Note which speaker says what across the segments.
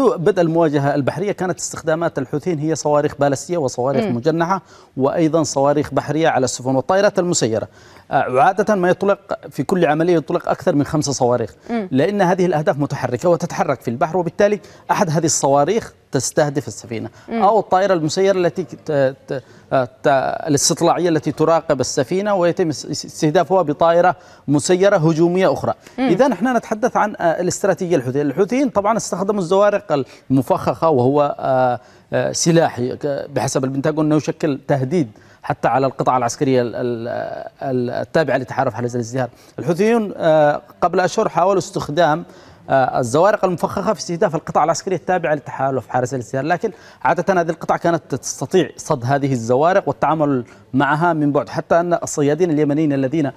Speaker 1: منذ بدء المواجهة البحرية كانت استخدامات الحوثيين هي صواريخ بالستية وصواريخ م. مجنحة وأيضا صواريخ بحرية على السفن والطائرات المسيرة آه، عادة ما يطلق في كل عملية يطلق أكثر من خمسة صواريخ م. لأن هذه الأهداف متحركة وتتحرك في البحر وبالتالي أحد هذه الصواريخ تستهدف السفينة مم. أو الطائرة المسيرة التي الاستطلاعية التي تراقب السفينة ويتم استهدافها بطائرة مسيرة هجومية أخرى إذا نحن نتحدث عن آه، الاستراتيجية الحوثية الحوثيين طبعا استخدموا الزوارق المفخخة وهو آه، آه، سلاح بحسب البنتاغون أنه يشكل تهديد حتى على القطاع العسكرية التابعة لتحالف حلزة الازدهار الحوثيون قبل أشهر حاولوا استخدام آه، الزوارق المفخخه في استهداف القطع العسكريه التابعه لتحالف حارس الاستهلال لكن عاده هذه القطع كانت تستطيع صد هذه الزوارق والتعامل معها من بعد حتى ان الصيادين اليمنيين الذين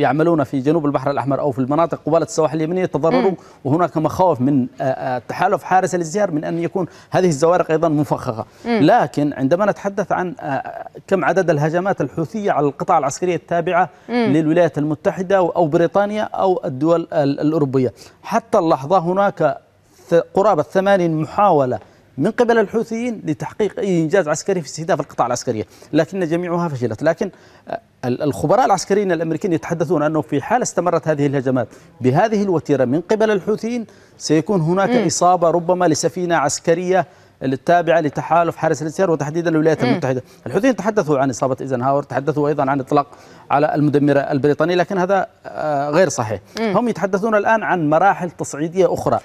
Speaker 1: يعملون في جنوب البحر الاحمر او في المناطق قباله السواحل اليمنيه تضرروا وهناك مخاوف من آه، آه، تحالف حارس الازدهار من ان يكون هذه الزوارق ايضا مفخخه لكن عندما نتحدث عن كم عدد الهجمات الحوثيه على القطع العسكريه التابعه للولايات المتحده او بريطانيا او الدول الاوروبيه حتى اللحظة هناك قرابة ثمانين محاولة من قبل الحوثيين لتحقيق أي إنجاز عسكري في استهداف القطاع العسكرية لكن جميعها فشلت لكن الخبراء العسكريين الأمريكيين يتحدثون أنه في حال استمرت هذه الهجمات بهذه الوتيرة من قبل الحوثيين سيكون هناك م. إصابة ربما لسفينة عسكرية التابعة لتحالف حرس الانسيار وتحديدا الولايات المتحدة الحوثيين تحدثوا عن إصابة إيزنهاور تحدثوا أيضا عن إطلاق على المدمرة البريطانية لكن هذا آه، غير صحيح هم يتحدثون الآن عن مراحل تصعيدية أخرى